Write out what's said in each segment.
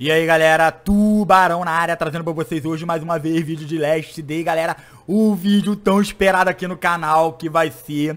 E aí galera, Tubarão na área, trazendo pra vocês hoje mais uma vez vídeo de Last Day, galera O vídeo tão esperado aqui no canal, que vai ser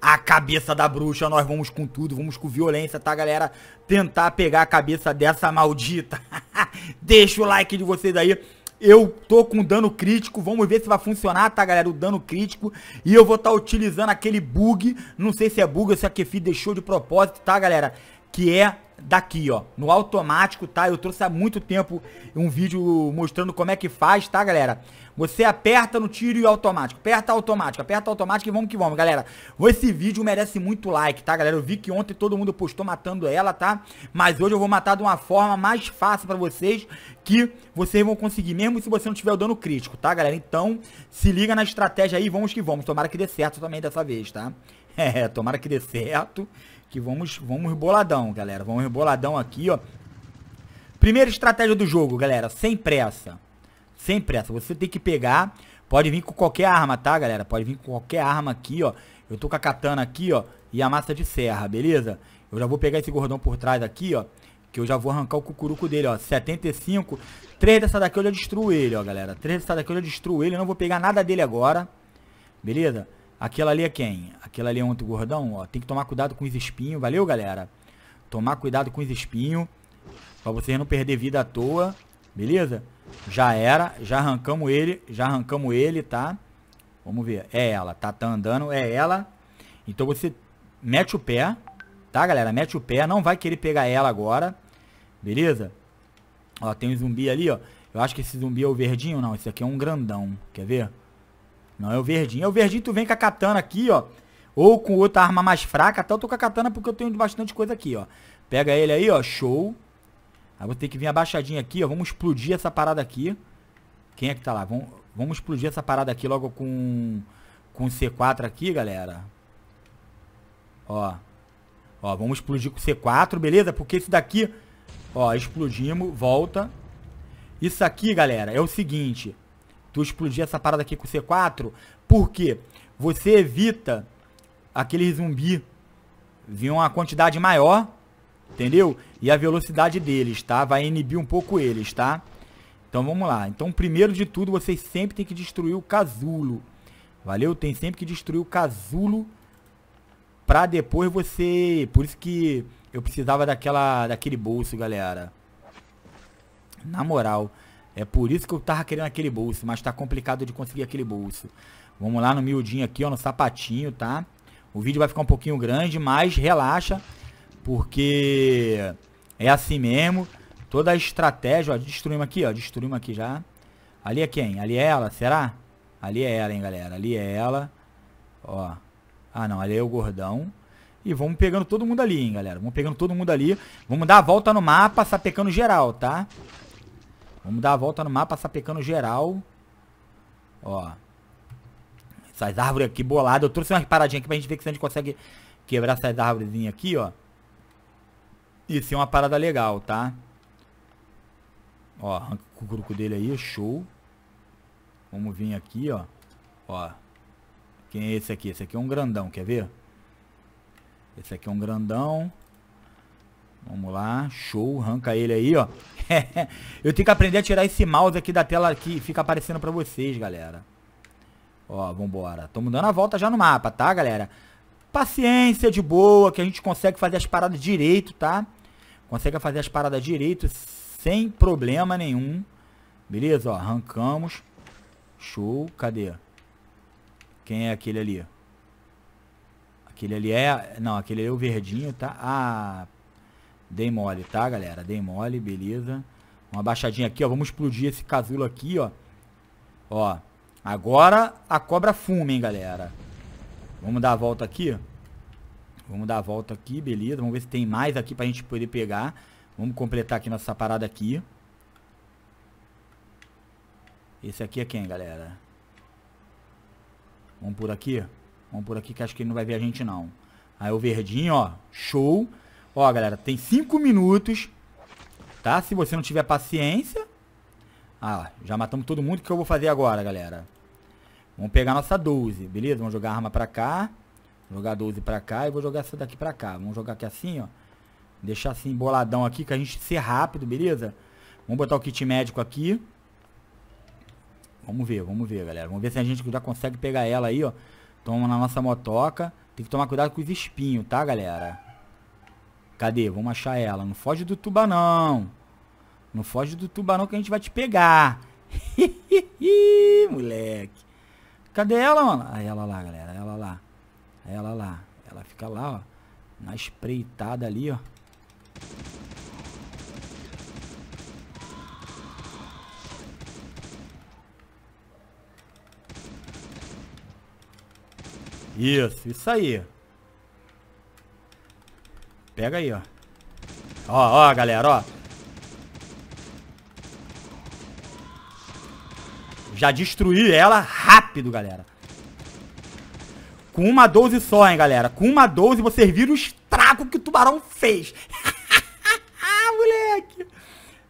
a cabeça da bruxa Nós vamos com tudo, vamos com violência, tá galera? Tentar pegar a cabeça dessa maldita Deixa o like de vocês aí eu tô com dano crítico, vamos ver se vai funcionar, tá galera, o dano crítico E eu vou estar tá utilizando aquele bug, não sei se é bug ou se a Kefi deixou de propósito, tá galera? Que é daqui, ó, no automático, tá? Eu trouxe há muito tempo um vídeo mostrando como é que faz, tá, galera? Você aperta no tiro e automático, aperta automático, aperta automático e vamos que vamos, galera. Esse vídeo merece muito like, tá, galera? Eu vi que ontem todo mundo postou matando ela, tá? Mas hoje eu vou matar de uma forma mais fácil pra vocês, que vocês vão conseguir, mesmo se você não tiver o dano crítico, tá, galera? Então, se liga na estratégia aí, vamos que vamos. Tomara que dê certo também dessa vez, tá? É, tomara que dê certo. Que vamos, vamos boladão, galera. Vamos boladão aqui, ó. Primeira estratégia do jogo, galera. Sem pressa. Sem pressa. Você tem que pegar. Pode vir com qualquer arma, tá, galera? Pode vir com qualquer arma aqui, ó. Eu tô com a katana aqui, ó. E a massa de serra, beleza? Eu já vou pegar esse gordão por trás aqui, ó. Que eu já vou arrancar o cucuruco dele, ó. 75. 3 dessa daqui eu já destruo ele, ó, galera. 3 dessa daqui eu já destruo ele. Eu não vou pegar nada dele agora. Beleza? Aquela ali é quem? Aquela ali é outro gordão, ó. Tem que tomar cuidado com os espinhos. Valeu, galera. Tomar cuidado com os espinhos. Pra vocês não perder vida à toa. Beleza? Já era. Já arrancamos ele. Já arrancamos ele, tá? Vamos ver. É ela. Tá, tá andando. É ela. Então você mete o pé. Tá, galera? Mete o pé. Não vai querer pegar ela agora. Beleza? Ó, tem um zumbi ali, ó. Eu acho que esse zumbi é o verdinho. Não, esse aqui é um grandão. Quer ver? Não é o verdinho. É o verdinho, tu vem com a katana aqui, ó. Ou com outra arma mais fraca. Até eu tô com a katana porque eu tenho bastante coisa aqui, ó. Pega ele aí, ó. Show. Aí vou ter que vir abaixadinho aqui, ó. Vamos explodir essa parada aqui. Quem é que tá lá? Vamos, vamos explodir essa parada aqui logo com... Com C4 aqui, galera. Ó. Ó, vamos explodir com C4, beleza? Porque isso daqui... Ó, explodimos. Volta. Isso aqui, galera, é o seguinte tu explodir essa parada aqui com o C4, porque você evita aquele zumbi vir uma quantidade maior, entendeu? E a velocidade deles, tá? Vai inibir um pouco eles, tá? Então vamos lá. Então primeiro de tudo, vocês sempre tem que destruir o casulo. Valeu? Tem sempre que destruir o casulo pra depois você... Por isso que eu precisava daquela, daquele bolso, galera. Na moral. É por isso que eu tava querendo aquele bolso, mas tá complicado de conseguir aquele bolso. Vamos lá no miudinho aqui, ó, no sapatinho, tá? O vídeo vai ficar um pouquinho grande, mas relaxa, porque é assim mesmo. Toda a estratégia, ó, destruímos aqui, ó, destruímos aqui já. Ali é quem? Ali é ela, será? Ali é ela, hein, galera. Ali é ela. Ó. Ah, não, ali é o gordão. E vamos pegando todo mundo ali, hein, galera. Vamos pegando todo mundo ali. Vamos dar a volta no mapa, sapecando geral, tá? Vamos dar a volta no mapa, sapecando geral. Ó. Essas árvores aqui boladas. Eu trouxe umas paradinhas aqui pra gente ver se a gente consegue quebrar essas árvores aqui, ó. Isso é uma parada legal, tá? Ó, arranca o curuco dele aí, show. Vamos vir aqui, ó. Ó. Quem é esse aqui? Esse aqui é um grandão, quer ver? Esse aqui é um grandão. Vamos lá, show, arranca ele aí, ó. eu tenho que aprender a tirar esse mouse aqui da tela que fica aparecendo pra vocês, galera. Ó, vambora. Tô dando a volta já no mapa, tá, galera? Paciência de boa, que a gente consegue fazer as paradas direito, tá? Consegue fazer as paradas direito sem problema nenhum. Beleza, ó, arrancamos. Show, cadê? Quem é aquele ali? Aquele ali é... Não, aquele ali é o verdinho, tá? Ah, Dei mole, tá, galera? Dei mole, beleza. Uma baixadinha aqui, ó. Vamos explodir esse casulo aqui, ó. Ó. Agora a cobra fuma, hein, galera. Vamos dar a volta aqui. Vamos dar a volta aqui, beleza. Vamos ver se tem mais aqui pra gente poder pegar. Vamos completar aqui nossa parada aqui. Esse aqui é quem, galera? Vamos por aqui? Vamos por aqui que acho que ele não vai ver a gente, não. Aí o verdinho, ó. Show. Ó, galera, tem 5 minutos, tá? Se você não tiver paciência... Ah, já matamos todo mundo. O que eu vou fazer agora, galera? Vamos pegar nossa 12, beleza? Vamos jogar a arma pra cá. Jogar 12 pra cá e vou jogar essa daqui pra cá. Vamos jogar aqui assim, ó. Deixar assim, boladão aqui, que a gente ser rápido, beleza? Vamos botar o kit médico aqui. Vamos ver, vamos ver, galera. Vamos ver se a gente já consegue pegar ela aí, ó. Toma na nossa motoca. Tem que tomar cuidado com os espinhos, tá, galera? Cadê? Vamos achar ela. Não foge do tuba, não. Não foge do tubarão que a gente vai te pegar. Moleque. Cadê ela, mano? Aí ela lá, galera. Ela lá. Ela lá. Ela fica lá, ó. Na espreitada ali, ó. Isso, isso aí pega aí, ó. Ó, ó, galera, ó. Já destruí ela rápido, galera. Com uma 12 só, hein, galera. Com uma 12 você vira o estrago que o tubarão fez. Moleque.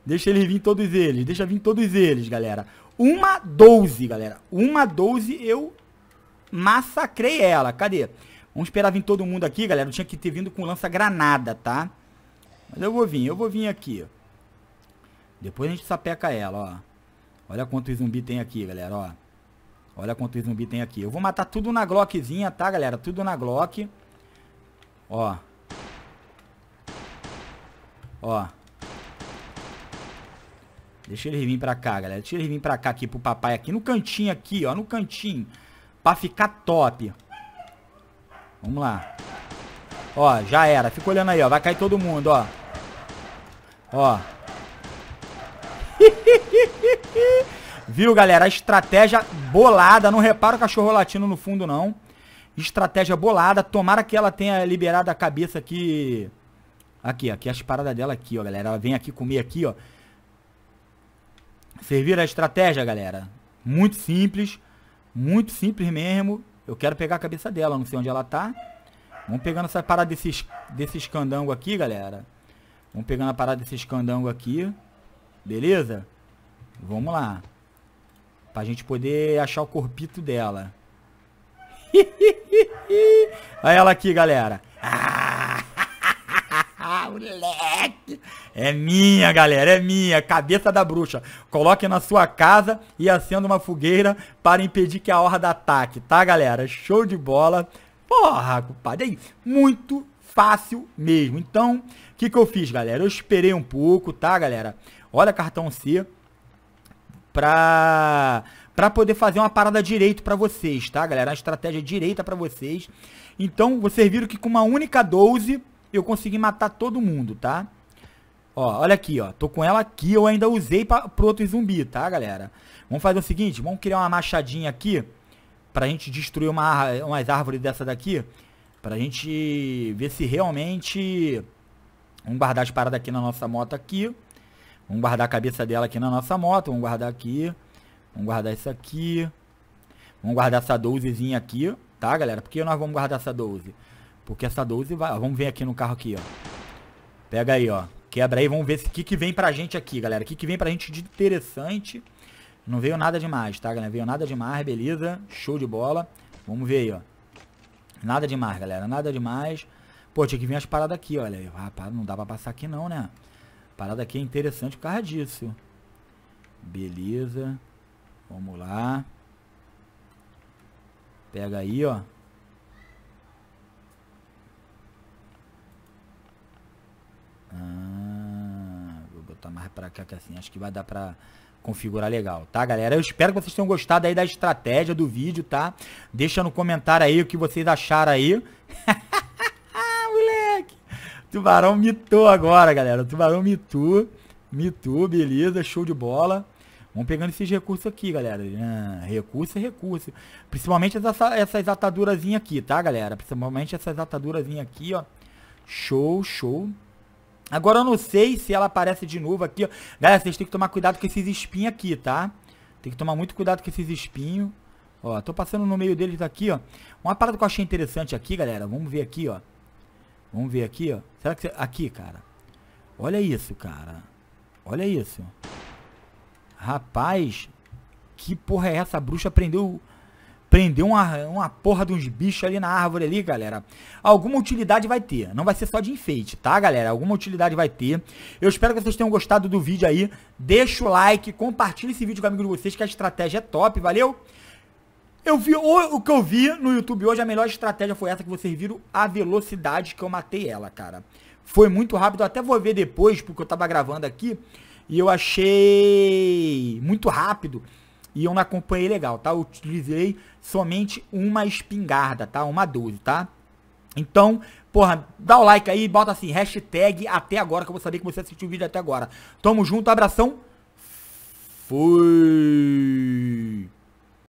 Deixa ele vir todos eles. Deixa vir todos eles, galera. Uma 12, galera. Uma 12 eu massacrei ela. Cadê? Cadê? Vamos esperar vir todo mundo aqui, galera. Eu tinha que ter vindo com lança-granada, tá? Mas eu vou vir, eu vou vir aqui. Depois a gente sapeca ela, ó. Olha quanto zumbi tem aqui, galera, ó. Olha quanto zumbi tem aqui. Eu vou matar tudo na Glockzinha, tá, galera? Tudo na Glock. Ó. Ó. Deixa ele vir pra cá, galera. Deixa ele vir pra cá aqui pro papai aqui. No cantinho aqui, ó. No cantinho. Pra ficar top. Vamos lá. Ó, já era. Fica olhando aí, ó. Vai cair todo mundo, ó. Ó. Viu, galera? A estratégia bolada. Não repara o cachorro latino no fundo, não. Estratégia bolada. Tomara que ela tenha liberado a cabeça aqui. Aqui, aqui as paradas dela aqui, ó, galera. Ela vem aqui comer aqui, ó. Servir a estratégia, galera. Muito simples. Muito simples mesmo. Eu quero pegar a cabeça dela, não sei onde ela tá. Vamos pegando essa parada desses, desses candango aqui, galera. Vamos pegando a parada desses candango aqui. Beleza? Vamos lá. Pra gente poder achar o corpito dela. Olha ela aqui, galera. Ah, moleque! É minha, galera, é minha, cabeça da bruxa. Coloque na sua casa e acenda uma fogueira para impedir que a horda ataque, tá, galera? Show de bola. Porra, compadre, aí, muito fácil mesmo. Então, o que, que eu fiz, galera? Eu esperei um pouco, tá, galera? Olha cartão C pra, pra poder fazer uma parada direito para vocês, tá, galera? Uma estratégia direita para vocês. Então, vocês viram que com uma única 12 eu consegui matar todo mundo, tá? Ó, olha aqui, ó. Tô com ela aqui, eu ainda usei pra, pro outro zumbi, tá, galera? Vamos fazer o seguinte, vamos criar uma machadinha aqui pra gente destruir uma, umas árvores dessa daqui. Pra gente ver se realmente... Vamos guardar as paradas aqui na nossa moto aqui. Vamos guardar a cabeça dela aqui na nossa moto. Vamos guardar aqui. Vamos guardar isso aqui. Vamos guardar essa 12zinha aqui, tá, galera? Por que nós vamos guardar essa 12? Porque essa 12 vai... Vamos ver aqui no carro aqui, ó. Pega aí, ó. Quebra aí, vamos ver o que, que vem pra gente aqui, galera. O que, que vem pra gente de interessante. Não veio nada demais, tá, galera? Veio nada demais, beleza. Show de bola. Vamos ver aí, ó. Nada demais, galera. Nada demais. Pô, tinha que vir as paradas aqui, olha aí. Rapaz, não dá pra passar aqui não, né? Parada aqui é interessante por causa disso. Beleza. Vamos lá. Pega aí, ó. mais pra cá, que assim, acho que vai dar pra configurar legal, tá, galera? Eu espero que vocês tenham gostado aí da estratégia do vídeo, tá? Deixa no comentário aí o que vocês acharam aí. Moleque! Tubarão mitou agora, galera. Tubarão mitou. Mitou, beleza, show de bola. Vamos pegando esses recursos aqui, galera. Ah, recurso é recurso. Principalmente essas essas ataduras aqui, tá, galera? Principalmente essas ataduras aqui, ó. Show, show. Agora eu não sei se ela aparece de novo aqui, ó. Galera, vocês têm que tomar cuidado com esses espinhos aqui, tá? Tem que tomar muito cuidado com esses espinhos. Ó, tô passando no meio deles aqui, ó. Uma parada que eu achei interessante aqui, galera. Vamos ver aqui, ó. Vamos ver aqui, ó. Será que... Você... Aqui, cara. Olha isso, cara. Olha isso. Rapaz, que porra é essa? A bruxa prendeu prender uma, uma porra de uns bichos ali na árvore ali, galera. Alguma utilidade vai ter. Não vai ser só de enfeite, tá, galera? Alguma utilidade vai ter. Eu espero que vocês tenham gostado do vídeo aí. Deixa o like, compartilha esse vídeo com amigos de vocês, que a estratégia é top, valeu? Eu vi o, o que eu vi no YouTube hoje, a melhor estratégia foi essa que vocês viram, a velocidade que eu matei ela, cara. Foi muito rápido, eu até vou ver depois, porque eu tava gravando aqui, e eu achei muito rápido e eu não acompanhei legal, tá? Eu utilizei somente uma espingarda, tá? Uma 12, tá? Então, porra, dá o like aí, bota assim, hashtag até agora, que eu vou saber que você assistiu o vídeo até agora. Tamo junto, abração. Fui.